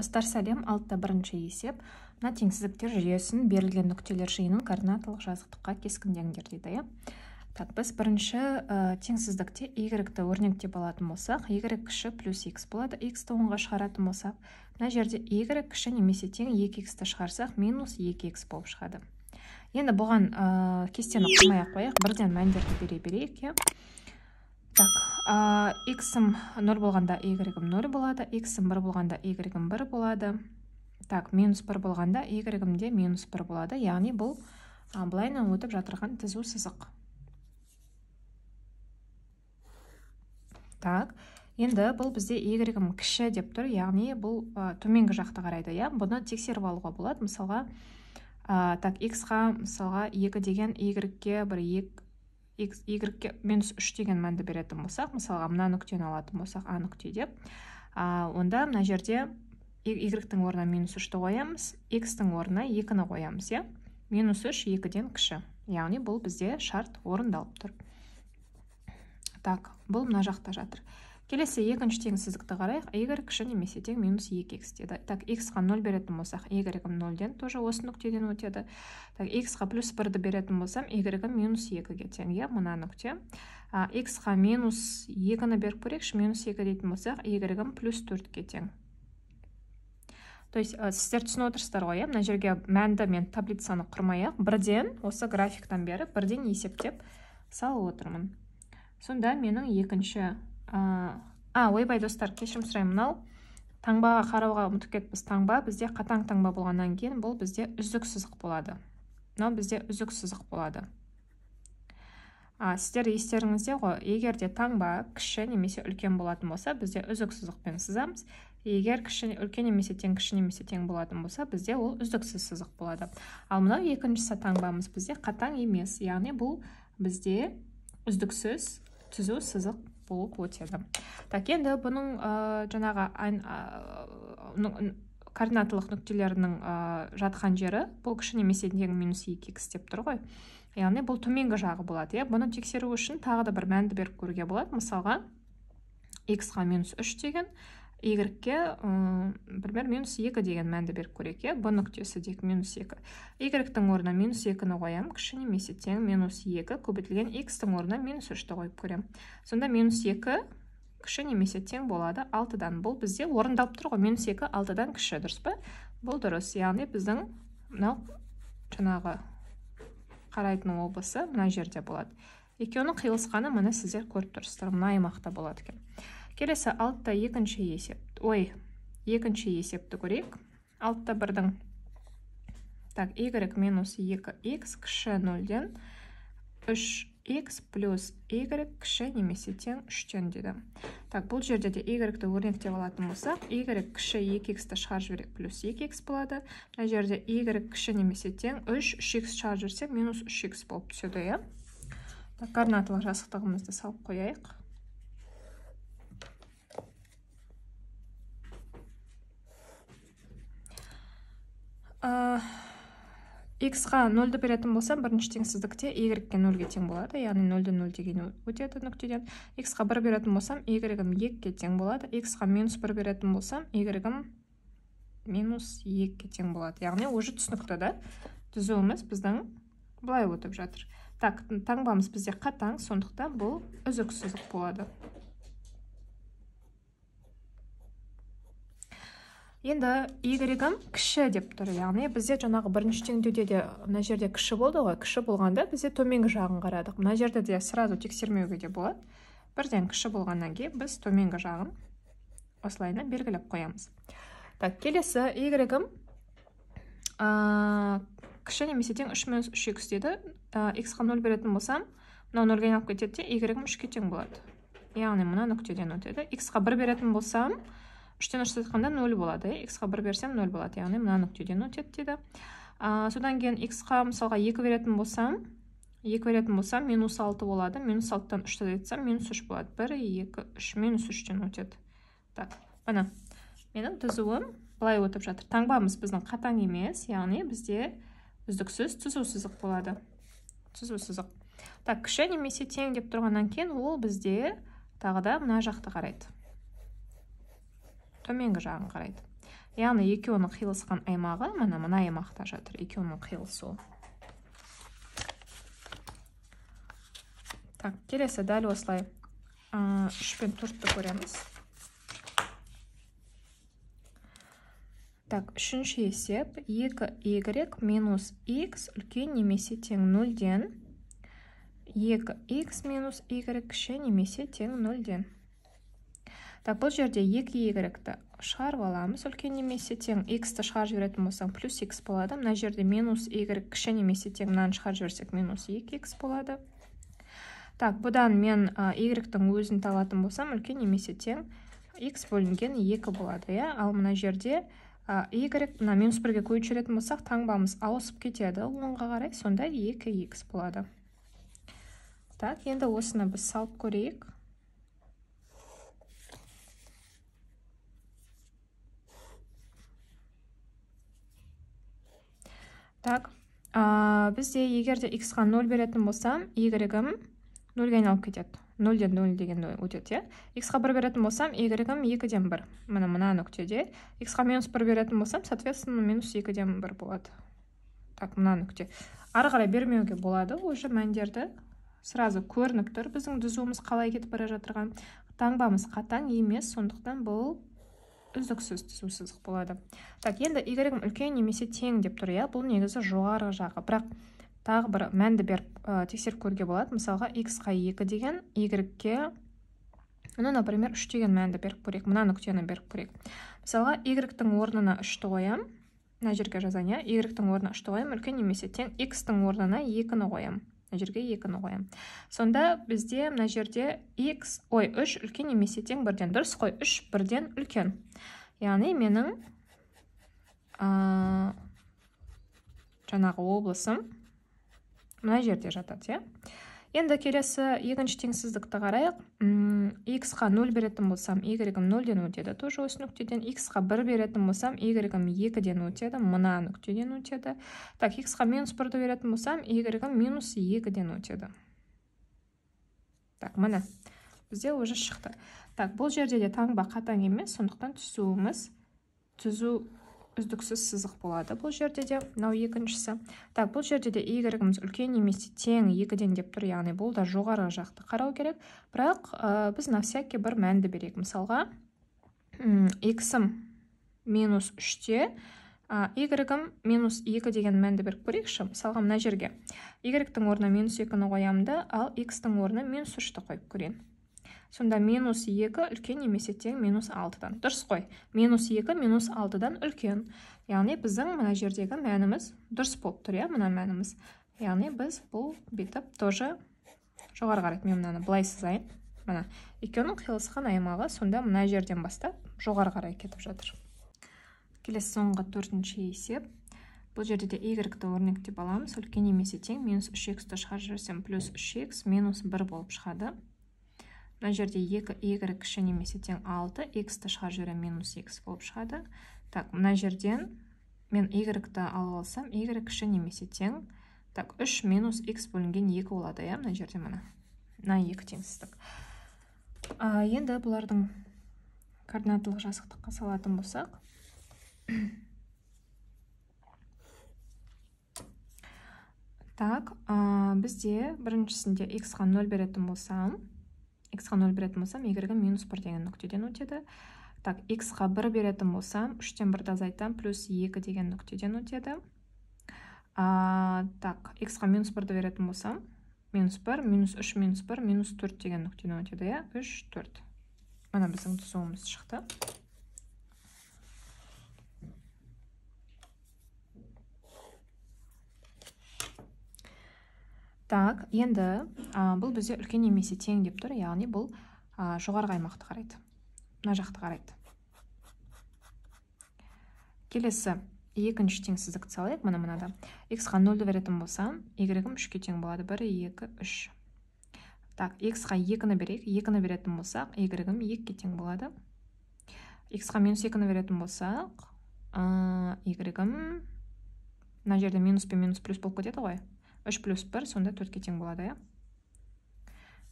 ыстар сәлем алтыда бірінші есеп мына теңсіздіктер жүйесін берілген нүктелер жиынын координаталық жазықтыққа кескіндеңдер дейді иә так біз бірінші ә, теңсіздікте y өрнектеп алатын болсақ y кіші плюс x болады x-ті оңға шығаратын болсақ мына жерде y кіші немесе тең 2x-ті шығарсақ минус 2x болып шығады енді бұған ә, кестені қоймай ақ қояйық бірден мәндерді бере берейік иә Так, ә, x-ым 0 болғанда y-ым 0 болады, x-ым 1 болғанда y-ым 1 болады. Так, минус 1 болғанда y-ым де минус 1 болады. Яғни бұл ә, өтіп жатырған тізу сызық. Так, енді бұл бізде y-ым кіші деп тұр, яғни бұл төменгі жақты қарайды. Я? Иә? Бұны тексеріп алуға болады, мысалға, ә, так, x-ға, мысалға, 2 деген y ке бір 2, Y-ке минус үш деген мәнді беретін болсақ мысалға мына нүктені алатын болсақ а нүкте деп а, онда мына жерде игректің орнына минус үшті қоямыз икстің орнына екіні қоямыз иә минус үш екіден кіші яғни бұл бізде шарт орындалып тұр так бұл мына жақта жатыр келесі екінші теңсіздікті қарайық y кіші немесе тең минус екі икс деді так иксқа қа беретін болсақ y-ім нөлден тоже осы нүктеден өтеді так х-қа плюс бірді беретін болсам y минус екіге тең иә мына нүкте х-қа минус екіні беріп көрейікші минус екі дейтін болсақ y плюс төртке тең то есть ә, сіздер түсініп отырсыздар ғой иә мына жерге мәнді мен таблицаны құрмай ақ бірден осы графиктан беріп бірден есептеп салып отырмын сонда менің екінші а ойбай достар кешірім сұраймын мынау таңбаға қарауға ұмытып кетіппіз таңба бізде қатаң таңба болғаннан кейін бұл бізде үздік сызық болады мынау бізде үзік сызық болады а, сіздер естеріңізде ғой егер де таңба кіші немесе үлкен болатын болса бізде үздік сызықпен сызамыз егер кіші үлкен немесе тең кіші немесе тең болатын болса бізде ол үздіксіз сызық болады ал мынау екіншісі таңбамыз бізде қатаң емес яғни бұл бізде үздіксіз түзу сызық болып өтеді так енді бұның ә, жаңағы координаталық нүктелерінің ә, жатқан жері бұл кіші немесе тең минус екі икс деп тұр ғой яғни бұл төменгі жағы болады иә бұны тексеру үшін тағы да бір мәнді беріп көруге болады мысалға х қа минус үш деген игрекке например минус екі деген мәнді беріп көрейік иә б нүктесі дейік минус екі игректің орнына минус екіні қоямын кіші немесе тең минус екі көбейтілген икстің орнына минус үшті қойып көремін сонда минус екі кіші немесе тең болады алтыдан бұл бізде орындалып тұр ғой минус екі алтыдан кіші дұрыс па бұл дұрыс яғни біздің мынау жаңағы қарайтын облысы мына жерде болады екеуінің қиылысқаны міне сіздер көріп тұрсыздар мына аймақта болады екен келесі алтта екінші есеп ой екінші есепті көрейік алтта бірдің так y минус 2x 0-ден 3x плюс y кіші немесе 3-тен деді так бұл жерде де y-ті өрнектеп алатын болсақ y кіші 2x-ті шығарып берек плюс 2x болады мына жерде y кіші немесе тең 3 3x шығарып жіберсек минус 3x болып түседі иә координаталық жазықтығымызды салып қояйық x-қа нөлді беретін болсам бірінші теңсіздікте y-ге нөлге тең болады яғни нөлден нөл деген өтеді нүктеден x-қа бір беретін болсам y-ім екіге тең болады x-қа минус бір беретін болсам y-ім минус екіге тең болады яғни уже түсінікті да түзуіміз біздің былай өтіп жатыр так таңбамыз бізде қатаң сондықтан бұл үзік болады енді игрегім кіші деп тұр яғни бізде жаңағы бірінші теңдеуде де мына жерде кіші болды ғой кіші болғанда бізде төменгі жағын қарадық мына жерде де сразу тексермеуге де болады бірден кіші болғаннан кейін біз төменгі жағын осылайына белгілеп қоямыз так келесі игрегім ә, кіші немесе тең үш минус үш икс деді иксқа нөл беретін болсам мынау нөлге айналып кетеді де игрегім үшке тең болады яғни мына нүктеден өтеді иксқа бір беретін болсам үштен үш жатқанда нөл болады э, иә х-қа бір берсем нөл болады яғни мына нүктеден өтеді дейді ә, содан кейін х-қа мысалға екі беретін болсам екі беретін болсам минус алты болады минус алтыдан үшті айтсам минус үш болады бір екі үш минус үштен өтеді так міне менің түзуім былай өтіп жатыр таңбамыз біздің қатаң емес яғни бізде үздіксіз түзу сызық болады түзу сызық так кіші немесе тең деп тұрғаннан кейін ол бізде тағы да мына жақты қарайды төменгі жағын қарайды яғни екеуінің қиылысқан аймағы міне мына аймақта жатыр екеуінің қиылысуы так келесі дәл осылай үш пен төртті көреміз так үшінші есеп екі игрек минус x үлкен немесе тең нөлден екі x минус игрек кіші немесе тең нөлден так бұл жерде y игректі шығарып аламыз үлкен немесе тең x ті шығарып жіберетін болсаң плюс x болады мына жерде минус y кіші немесе тең мынаны шығарып жіберсек минус 2x болады так бұдан мен y-тің өзін талатын болсам үлкен немесе тең x бөлінген 2 болады иә? ал мына жерде y мына минус ге көбейтіп жіберетін болсақ таңбамыз ауысып кетеді оңға қарай сонда 2 x болады так енді осыны біз салып көрейік Так, ә, бізде егер де x-қа 0 иә. беретін болсам, y-ім 0-ге айналып кетеді. 0-ден 0 деген өтеді, иә. x-қа 1 беретін болсам, y-ім 2-ден 1. Мына мына нүктеде x-қа -1 беретін болсам, соответственно, -2-ден 1 болады. Так, мына нүкте. Ары қарай бермеуге болады осы мәндерді. Сразу көрініп тұр біздің дүзуіміз қалай кетіп бара жатырған. Таңбамыз қатаң емес, сондықтан бұл үздіксіз түзу сызық болады так енді y үлкен немесе тең деп тұр иә бұл негізі жоғары жағы бірақ тағы бір мәнді беріп ә, тексеріп көруге болады мысалға x-қа 2 деген игрекке ну например үш деген мәнді беріп көрейік мына нүктені беріп көрейік мысалға игректің орнына үшті қоямын мына жерге жазайын иә игректің орнына үшті қоямын үлкен немесе тең x-тің орнына екіні қоямын мына жерге екіні қоямын сонда бізде мына жерде x ой үш үлкен немесе тең бірден дұрыс қой үш бірден үлкен яғни менің ә, жаңағы облысым мына жерде жатады иә енді келесі екінші теңсіздікті қарайық x қа нөл беретін болсам игрегім нөлден өтеді тоже осы нүктеден x қа бір беретін болсам игрегім екіден өтеді мына нүктеден өтеді так x қа минус бірді беретін болсам игрегім минус екіден өтеді так міне бізде уже шықты так бұл жерде де таңба қатаң емес сондықтан түсуіміз түзу үздіксіз сызық болады бұл жерде де мынау екіншісі так бұл жерде де игрегіміз үлкен немесе тең екіден деп тұр яғни бұл да жоғары жақты қарау керек бірақ ә, біз на всякий бір мәнді берейік мысалға иксім минус үште игрегім минус екі деген мәнді беріп көрейікші мысалға мына жерге игректің орнына минус екіні қоямын да ал икстің орнына минус үшті қойып көрейін сонда минус екі үлкен немесе тең минус алтыдан дұрыс қой минус екі минус алтыдан үлкен яғни біздің мына жердегі мәніміз дұрыс болып тұр иә мына мәніміз яғни біз бұл бүйтіп тоже жоғары қарай мен мынаны былай сызайын мына екеуінің қиылысқан аймағы сонда мына жерден бастап жоғары қарай кетіп жатыр келесі соңғы төртінші есеп бұл жерде де игректі өрнектеп аламыз үлкен немесе тең минус үш ті шығарып жіберсем плюс үш минус бір болып шығады мына жерде 2 y кіші немесе тең 6 x-ті шығарып жіберемін минус x болып шығады так мына жерден мен y-ті алып алсам y кіші немесе тең так 3 минус x бөлінген 2 болады иә мына жерде міне мына екі теңсіздік а, енді бұлардың координаталық жасықтыққа салатын болсақ так а, бізде біріншісінде x-қа 0 беретін болсам x-қа 0 беретін болсам, y-гі минус 1 деген нүктеден өтеді. Так, x-қа 1 беретін болсам, 3-тен 1-ді азайтам, плюс 2 деген нүктеден өтеді. Так, x-қа минус 1-ді беретін болсам, минус 1, минус 3, минус 1, минус 4 деген нүктеден өтеді, 3, 4. Мәне біздің тұсуымыз шықты. так енді бұл бізде үлкен немесе тең деп тұр яғни бұл ә, жоғарғы аймақты қарайды мына жақты қарайды келесі екінші теңсіздікті салайық мұны мынада x қа нөлді беретін болсам y-ім үшке тең болады бір екі үш так x қа екіні берейік екіні беретін болсақ y-ім екіге тең болады x қа минус екіні беретін болсақ y-ім мына жерде минус пен минус плюс болып кетеді ғой үш плюс бір сонда төртке тең болады иә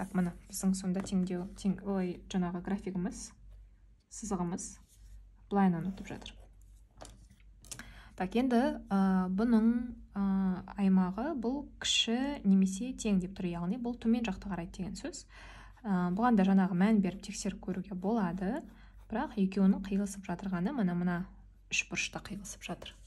так міне біздің сонда теңдеу тең ой жаңағы графигіміз сызығымыз былайынан өтіп жатыр так енді ә, бұның ә, аймағы бұл кіші немесе тең деп тұр яғни бұл төмен жақты қарайды деген сөз ә, бұған да жаңағы мән беріп тексеріп көруге болады бірақ екеуінің қиылысып жатырғаны міне мына үшбұрышта қиылысып жатыр